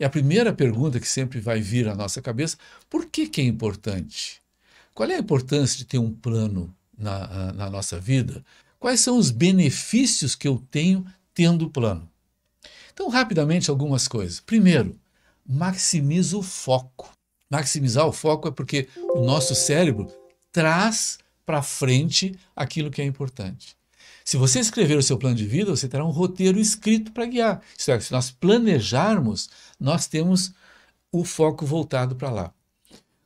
E é a primeira pergunta que sempre vai vir à nossa cabeça, por que, que é importante? Qual é a importância de ter um plano na, na nossa vida? Quais são os benefícios que eu tenho tendo o plano? Então, rapidamente, algumas coisas. Primeiro, maximiza o foco. Maximizar o foco é porque o nosso cérebro traz para frente aquilo que é importante. Se você escrever o seu plano de vida, você terá um roteiro escrito para guiar. é, se nós planejarmos, nós temos o foco voltado para lá.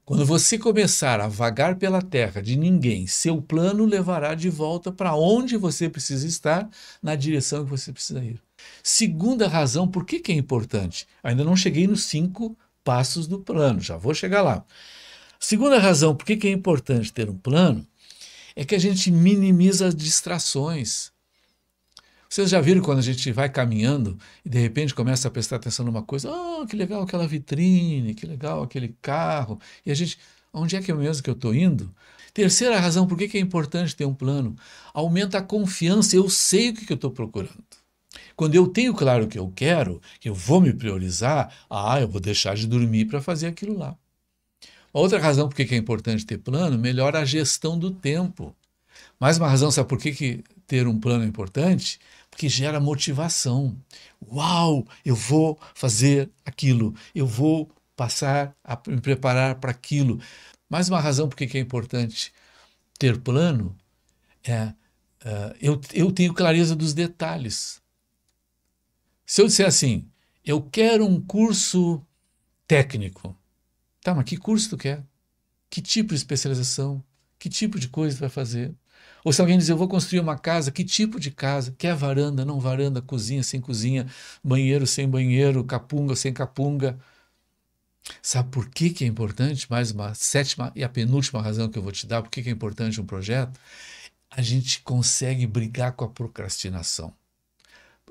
Quando você começar a vagar pela terra de ninguém, seu plano levará de volta para onde você precisa estar, na direção que você precisa ir. Segunda razão, por que, que é importante? Ainda não cheguei nos cinco passos do plano, já vou chegar lá. Segunda razão, por que, que é importante ter um plano? é que a gente minimiza as distrações. Vocês já viram quando a gente vai caminhando e de repente começa a prestar atenção numa coisa? Oh, que legal aquela vitrine, que legal aquele carro. E a gente, onde é que é mesmo que eu estou indo? Terceira razão, por que é importante ter um plano? Aumenta a confiança, eu sei o que eu estou procurando. Quando eu tenho claro o que eu quero, que eu vou me priorizar, ah, eu vou deixar de dormir para fazer aquilo lá. Outra razão por que é importante ter plano, melhora a gestão do tempo. Mais uma razão, sabe por que, que ter um plano é importante? Porque gera motivação. Uau, eu vou fazer aquilo, eu vou passar a me preparar para aquilo. Mais uma razão por que é importante ter plano é uh, eu, eu tenho clareza dos detalhes. Se eu disser assim, eu quero um curso técnico, Tá, mas que curso tu quer? Que tipo de especialização? Que tipo de coisa tu vai fazer? Ou se alguém diz eu vou construir uma casa, que tipo de casa? Quer varanda, não varanda, cozinha sem cozinha, banheiro sem banheiro, capunga sem capunga. Sabe por que, que é importante? Mais uma sétima e a penúltima razão que eu vou te dar, por que, que é importante um projeto? A gente consegue brigar com a procrastinação.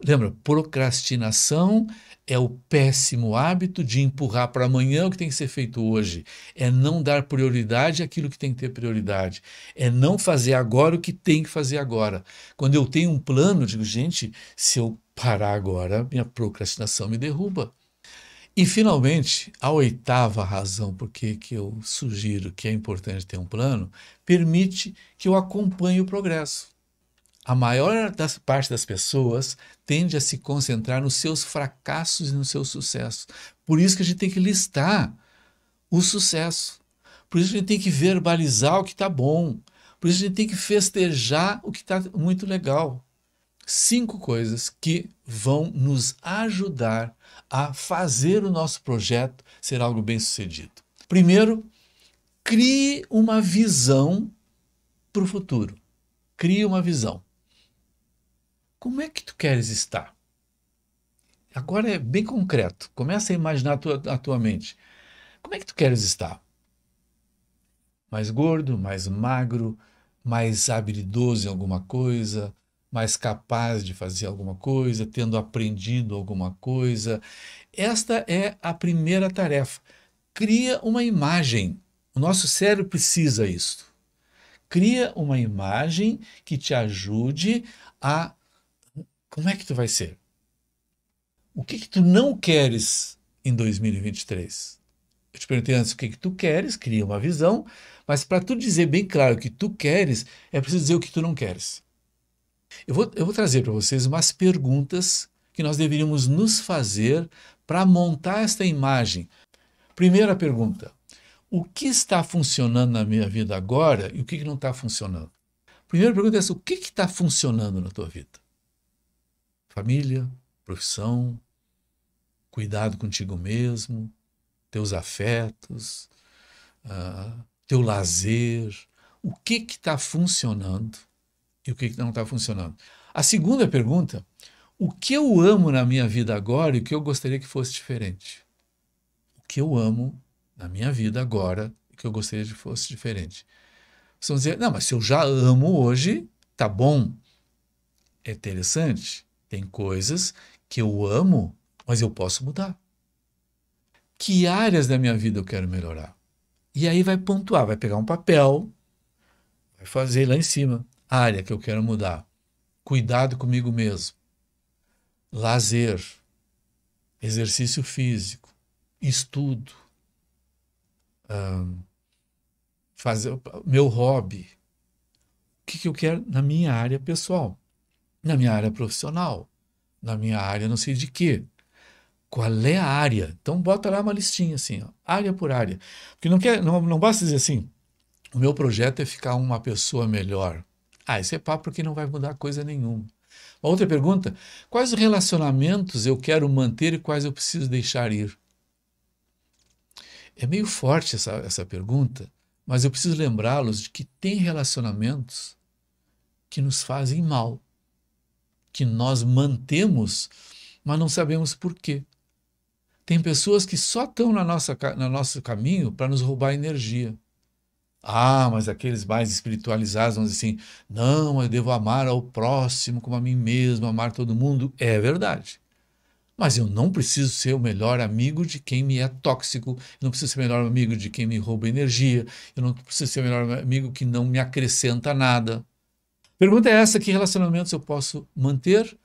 Lembra, procrastinação é o péssimo hábito de empurrar para amanhã o que tem que ser feito hoje. É não dar prioridade àquilo que tem que ter prioridade. É não fazer agora o que tem que fazer agora. Quando eu tenho um plano, digo, gente, se eu parar agora, minha procrastinação me derruba. E, finalmente, a oitava razão por que eu sugiro que é importante ter um plano permite que eu acompanhe o progresso. A maior das, parte das pessoas tende a se concentrar nos seus fracassos e nos seus sucessos. Por isso que a gente tem que listar o sucesso. Por isso que a gente tem que verbalizar o que está bom. Por isso a gente tem que festejar o que está muito legal. Cinco coisas que vão nos ajudar a fazer o nosso projeto ser algo bem sucedido. Primeiro, crie uma visão para o futuro. Crie uma visão. Como é que tu queres estar? Agora é bem concreto. Começa a imaginar a tua, a tua mente. Como é que tu queres estar? Mais gordo, mais magro, mais habilidoso em alguma coisa, mais capaz de fazer alguma coisa, tendo aprendido alguma coisa. Esta é a primeira tarefa. Cria uma imagem. O nosso cérebro precisa isso. Cria uma imagem que te ajude a como é que tu vai ser? O que que tu não queres em 2023? Eu te perguntei antes o que que tu queres, cria uma visão, mas para tu dizer bem claro o que tu queres, é preciso dizer o que tu não queres. Eu vou, eu vou trazer para vocês umas perguntas que nós deveríamos nos fazer para montar esta imagem. Primeira pergunta: o que está funcionando na minha vida agora e o que, que não está funcionando? Primeira pergunta é essa: o que está funcionando na tua vida? Família, profissão, cuidado contigo mesmo, teus afetos, uh, teu lazer, o que está funcionando e o que, que não está funcionando. A segunda pergunta, o que eu amo na minha vida agora e o que eu gostaria que fosse diferente? O que eu amo na minha vida agora e o que eu gostaria que fosse diferente? Vocês vão dizer, não, mas se eu já amo hoje, tá bom. É interessante. Tem coisas que eu amo, mas eu posso mudar. Que áreas da minha vida eu quero melhorar? E aí vai pontuar, vai pegar um papel, vai fazer lá em cima. Área que eu quero mudar. Cuidado comigo mesmo. Lazer. Exercício físico. Estudo. Hum, fazer meu hobby. O que, que eu quero na minha área pessoal? na minha área profissional, na minha área não sei de quê. Qual é a área? Então bota lá uma listinha assim, ó, área por área. Porque não, quer, não, não basta dizer assim, o meu projeto é ficar uma pessoa melhor. Ah, isso é papo porque não vai mudar coisa nenhuma. Uma outra pergunta, quais relacionamentos eu quero manter e quais eu preciso deixar ir? É meio forte essa, essa pergunta, mas eu preciso lembrá-los de que tem relacionamentos que nos fazem mal que nós mantemos, mas não sabemos por quê. Tem pessoas que só estão na nossa, no nosso caminho para nos roubar energia. Ah, mas aqueles mais espiritualizados vão dizer assim: não, eu devo amar ao próximo como a mim mesmo, amar todo mundo. É verdade. Mas eu não preciso ser o melhor amigo de quem me é tóxico, eu não preciso ser o melhor amigo de quem me rouba energia, eu não preciso ser o melhor amigo que não me acrescenta nada. Pergunta é essa: que relacionamentos eu posso manter?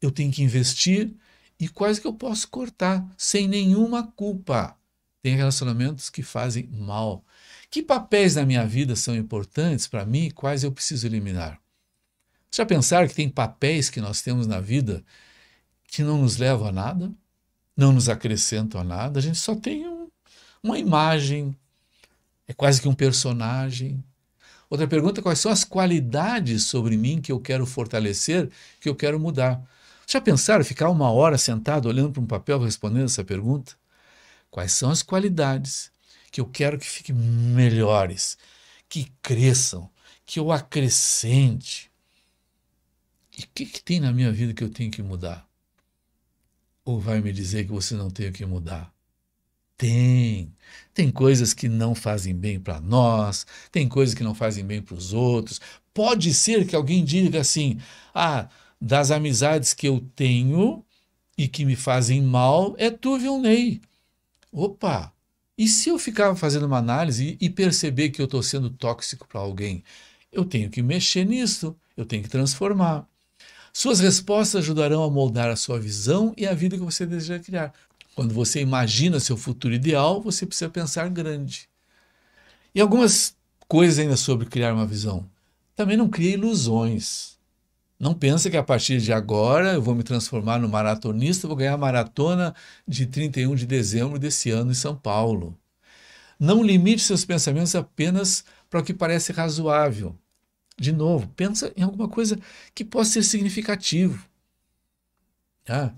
Eu tenho que investir e quais que eu posso cortar sem nenhuma culpa? Tem relacionamentos que fazem mal. Que papéis na minha vida são importantes para mim quais eu preciso eliminar? Já pensaram que tem papéis que nós temos na vida que não nos levam a nada, não nos acrescentam a nada, a gente só tem um, uma imagem, é quase que um personagem, Outra pergunta: quais são as qualidades sobre mim que eu quero fortalecer, que eu quero mudar? Já pensaram ficar uma hora sentado olhando para um papel respondendo essa pergunta? Quais são as qualidades que eu quero que fiquem melhores, que cresçam, que eu acrescente? E o que, que tem na minha vida que eu tenho que mudar? Ou vai me dizer que você não tem o que mudar? Tem. Tem coisas que não fazem bem para nós, tem coisas que não fazem bem para os outros. Pode ser que alguém diga assim: ah, das amizades que eu tenho e que me fazem mal é tu, Vilney. Opa! E se eu ficar fazendo uma análise e perceber que eu estou sendo tóxico para alguém? Eu tenho que mexer nisso, eu tenho que transformar. Suas respostas ajudarão a moldar a sua visão e a vida que você deseja criar. Quando você imagina seu futuro ideal, você precisa pensar grande. E algumas coisas ainda sobre criar uma visão. Também não crie ilusões. Não pense que a partir de agora eu vou me transformar no maratonista, vou ganhar a maratona de 31 de dezembro desse ano em São Paulo. Não limite seus pensamentos apenas para o que parece razoável. De novo, pensa em alguma coisa que possa ser significativo. Ah,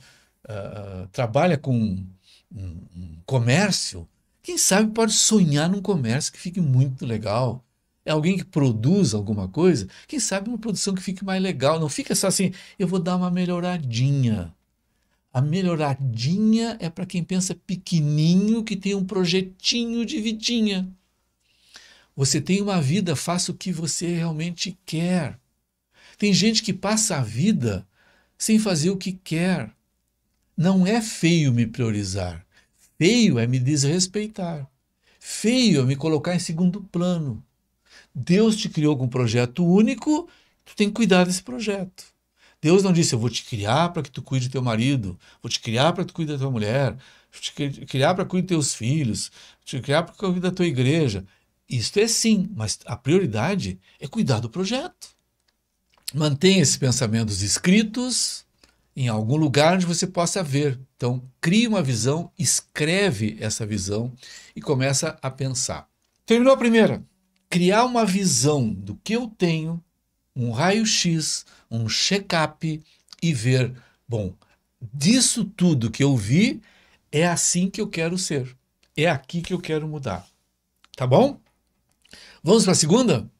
ah, ah, trabalha com um, um comércio, quem sabe pode sonhar num comércio que fique muito legal. É alguém que produz alguma coisa, quem sabe uma produção que fique mais legal. Não fica só assim, eu vou dar uma melhoradinha. A melhoradinha é para quem pensa pequenininho, que tem um projetinho de vidinha. Você tem uma vida, faça o que você realmente quer. Tem gente que passa a vida sem fazer o que quer. Não é feio me priorizar. Feio é me desrespeitar. Feio é me colocar em segundo plano. Deus te criou com um projeto único, tu tem que cuidar desse projeto. Deus não disse, eu vou te criar para que tu cuide do teu marido, vou te criar para que tu cuide da tua mulher, vou te criar para que cuide dos teus filhos, vou te criar para que cuide da tua igreja. Isto é sim, mas a prioridade é cuidar do projeto. Mantenha esses pensamentos escritos, em algum lugar onde você possa ver. Então, cria uma visão, escreve essa visão e começa a pensar. Terminou a primeira. Criar uma visão do que eu tenho, um raio-x, um check-up e ver, bom, disso tudo que eu vi, é assim que eu quero ser. É aqui que eu quero mudar. Tá bom? Vamos para a segunda?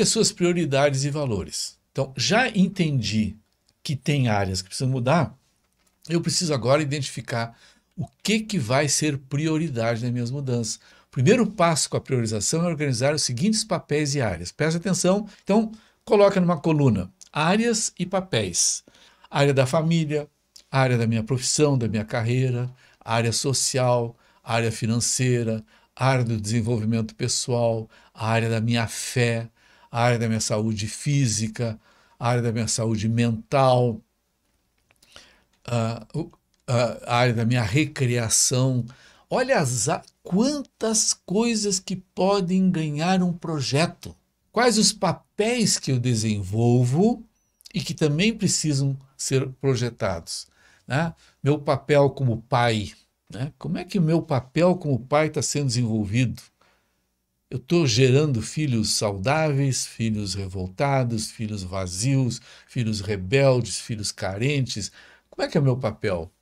as suas prioridades e valores. Então, já entendi que tem áreas que precisam mudar, eu preciso agora identificar o que, que vai ser prioridade nas minhas mudanças. O primeiro passo com a priorização é organizar os seguintes papéis e áreas. Presta atenção, então coloca numa coluna áreas e papéis. Área da família, área da minha profissão, da minha carreira, área social, área financeira, área do desenvolvimento pessoal, área da minha fé, área da minha saúde física, a área da minha saúde mental, a, a área da minha recreação. Olha as, quantas coisas que podem ganhar um projeto. Quais os papéis que eu desenvolvo e que também precisam ser projetados. Né? Meu papel como pai. Né? Como é que o meu papel como pai está sendo desenvolvido? Eu estou gerando filhos saudáveis, filhos revoltados, filhos vazios, filhos rebeldes, filhos carentes. Como é que é o meu papel?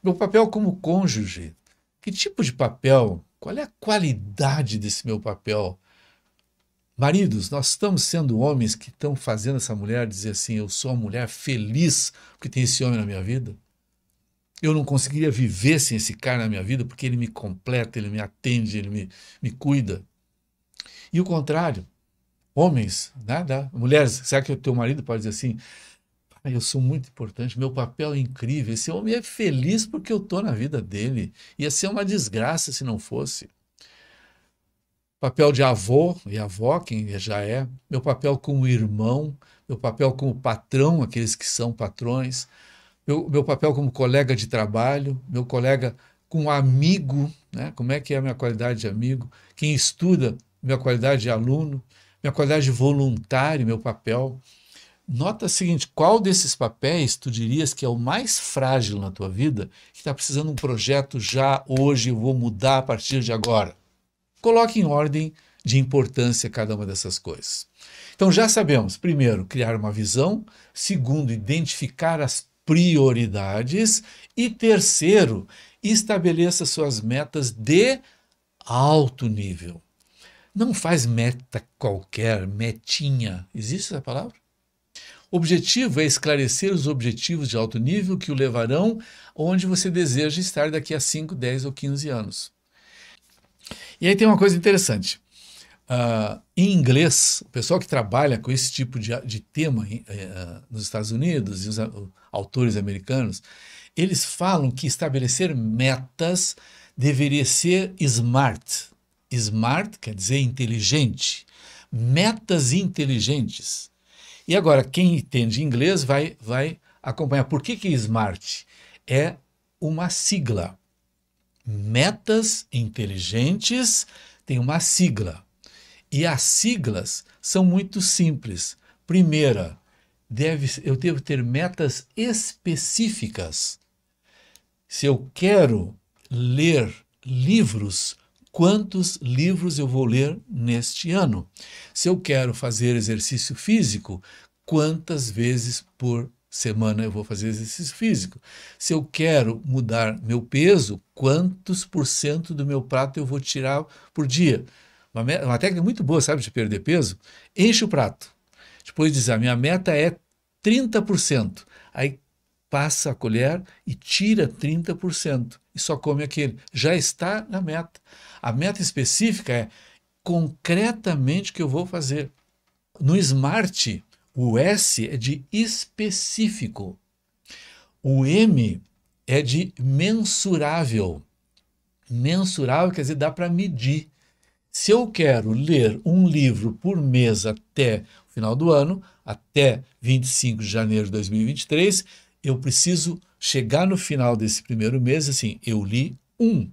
Meu papel como cônjuge. Que tipo de papel? Qual é a qualidade desse meu papel? Maridos, nós estamos sendo homens que estão fazendo essa mulher dizer assim: eu sou uma mulher feliz porque tem esse homem na minha vida. Eu não conseguiria viver sem esse cara na minha vida porque ele me completa, ele me atende, ele me, me cuida. E o contrário, homens, nada. Né, né, mulheres, será que o teu marido pode dizer assim? Eu sou muito importante, meu papel é incrível. Esse homem é feliz porque eu estou na vida dele. Ia ser uma desgraça se não fosse. Papel de avô e avó, quem já é. Meu papel como irmão, meu papel como patrão, aqueles que são patrões. Meu, meu papel como colega de trabalho, meu colega com amigo, né? como é que é a minha qualidade de amigo. Quem estuda, minha qualidade de aluno, minha qualidade de voluntário, meu papel. Nota o seguinte: qual desses papéis tu dirias que é o mais frágil na tua vida, que está precisando de um projeto já hoje, eu vou mudar a partir de agora? Coloque em ordem de importância cada uma dessas coisas. Então já sabemos, primeiro, criar uma visão, segundo, identificar as prioridades e terceiro, estabeleça suas metas de alto nível não faz meta qualquer, metinha. Existe essa palavra? O Objetivo é esclarecer os objetivos de alto nível que o levarão onde você deseja estar daqui a 5, 10 ou 15 anos. E aí tem uma coisa interessante. Uh, em inglês, o pessoal que trabalha com esse tipo de, de tema uh, nos Estados Unidos e os uh, autores americanos, eles falam que estabelecer metas deveria ser smart, Smart quer dizer inteligente. Metas inteligentes. E agora, quem entende inglês vai, vai acompanhar. Por que, que SMART é uma sigla? Metas inteligentes tem uma sigla. E as siglas são muito simples. Primeira, deve, eu devo ter metas específicas. Se eu quero ler livros, quantos livros eu vou ler neste ano. Se eu quero fazer exercício físico, quantas vezes por semana eu vou fazer exercício físico. Se eu quero mudar meu peso, quantos por cento do meu prato eu vou tirar por dia? Uma, uma técnica muito boa, sabe, de perder peso? Enche o prato. Depois diz: a ah, minha meta é 30%. Aí passa a colher e tira 30% e só come aquele. Já está na meta. A meta específica é concretamente o que eu vou fazer. No Smart, o S é de específico. O M é de mensurável. Mensurável quer dizer dá para medir. Se eu quero ler um livro por mês até o final do ano, até 25 de janeiro de 2023, eu preciso chegar no final desse primeiro mês assim, eu li um,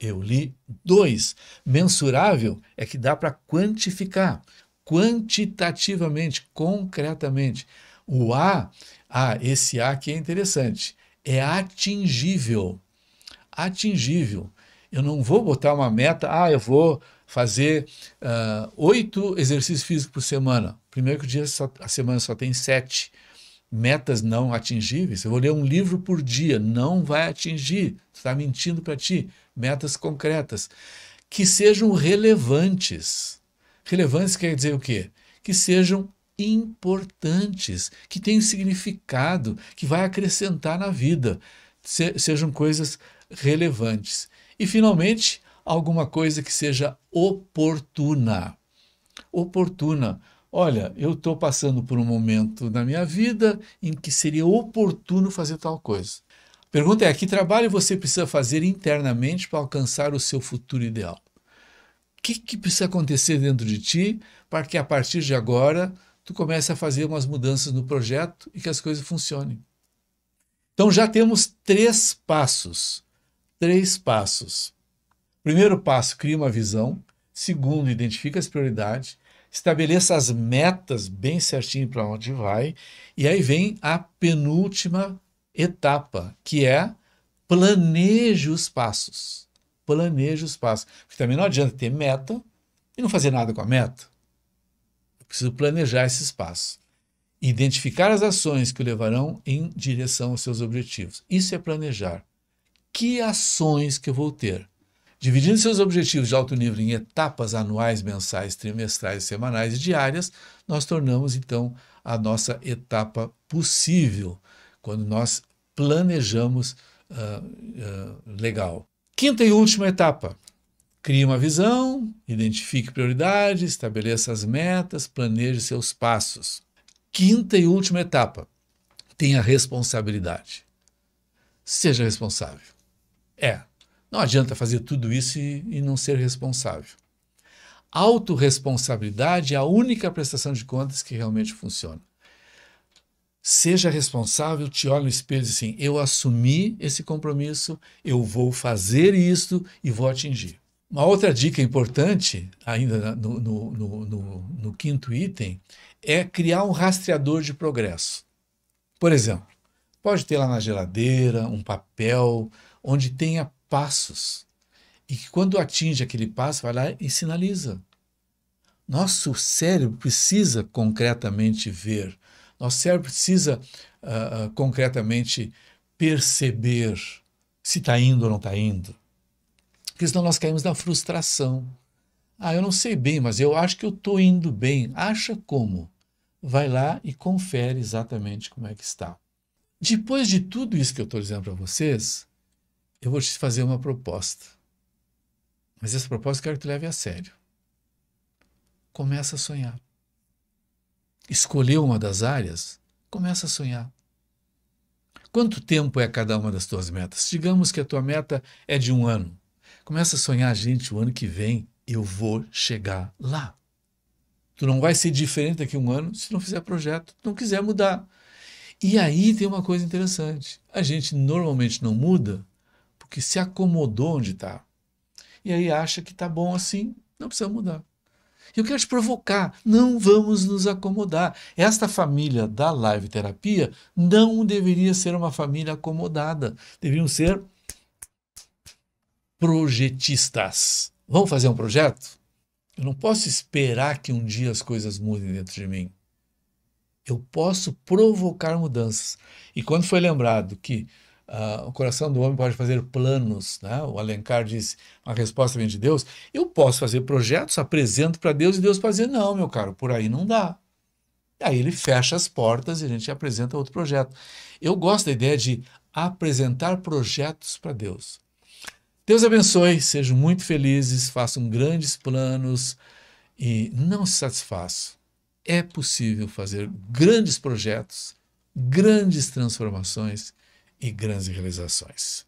eu li dois. Mensurável é que dá para quantificar, quantitativamente, concretamente. O A, ah, esse A aqui é interessante, é atingível. Atingível. Eu não vou botar uma meta, ah, eu vou fazer ah, oito exercícios físicos por semana. Primeiro que o dia só, a semana só tem sete metas não atingíveis. Eu vou ler um livro por dia, não vai atingir, está mentindo para ti. Metas concretas que sejam relevantes. Relevantes quer dizer o quê? Que sejam importantes, que tenham significado, que vai acrescentar na vida, Se, sejam coisas relevantes. E finalmente, alguma coisa que seja oportuna. Oportuna Olha, eu estou passando por um momento na minha vida em que seria oportuno fazer tal coisa. A pergunta é: que trabalho você precisa fazer internamente para alcançar o seu futuro ideal? O que, que precisa acontecer dentro de ti para que a partir de agora tu comece a fazer umas mudanças no projeto e que as coisas funcionem? Então já temos três passos. Três passos. Primeiro passo, cria uma visão. Segundo, identifica as prioridades estabeleça as metas bem certinho para onde vai. E aí vem a penúltima etapa, que é planeje os passos. Planeje os passos. Porque também não adianta ter meta e não fazer nada com a meta. Eu preciso planejar esses passos. Identificar as ações que o levarão em direção aos seus objetivos. Isso é planejar. Que ações que eu vou ter? Dividindo seus objetivos de alto nível em etapas anuais, mensais, trimestrais, semanais e diárias, nós tornamos então a nossa etapa possível quando nós planejamos uh, uh, legal. Quinta e última etapa: crie uma visão, identifique prioridades, estabeleça as metas, planeje seus passos. Quinta e última etapa: tenha responsabilidade. Seja responsável. É, não adianta fazer tudo isso e, e não ser responsável. Autoresponsabilidade é a única prestação de contas que realmente funciona. Seja responsável, te olha no espelho e diz assim: eu assumi esse compromisso, eu vou fazer isso e vou atingir. Uma outra dica importante, ainda no, no, no, no, quinto item, é criar um rastreador de progresso. Por exemplo, pode ter lá na geladeira um papel onde tenha passos. E que quando atinge aquele passo, vai lá e sinaliza. Nosso cérebro precisa concretamente ver, nosso cérebro precisa uh, concretamente perceber se está indo ou não está indo. Porque senão nós caímos na frustração. Ah, eu não sei bem, mas eu acho que eu estou indo bem. Acha como? Vai lá e confere exatamente como é que está. Depois de tudo isso que eu estou dizendo para vocês, eu vou te fazer uma proposta. Mas essa proposta eu quero que tu leve a sério. Começa a sonhar. Escolheu uma das áreas, começa a sonhar. Quanto tempo é cada uma das tuas metas? Digamos que a tua meta é de um ano. Começa a sonhar, gente, o ano que vem eu vou chegar lá. Tu não vai ser diferente daqui a um ano se não fizer projeto, não quiser mudar. E aí tem uma coisa interessante. A gente normalmente não muda que se acomodou onde está. E aí acha que está bom assim, não precisa mudar. Eu quero te provocar, não vamos nos acomodar. Esta família da live terapia não deveria ser uma família acomodada. Deveriam ser projetistas. Vamos fazer um projeto? Eu não posso esperar que um dia as coisas mudem dentro de mim. Eu posso provocar mudanças. E quando foi lembrado que Uh, o coração do homem pode fazer planos, né? O Alencar diz, a resposta vem de Deus. Eu posso fazer projetos, apresento para Deus e Deus pode dizer, não, meu caro, por aí não dá. E aí ele fecha as portas e a gente apresenta outro projeto. Eu gosto da ideia de apresentar projetos para Deus. Deus abençoe, sejam muito felizes, façam grandes planos e não se satisfaçam. É possível fazer grandes projetos, grandes transformações e grandes realizações.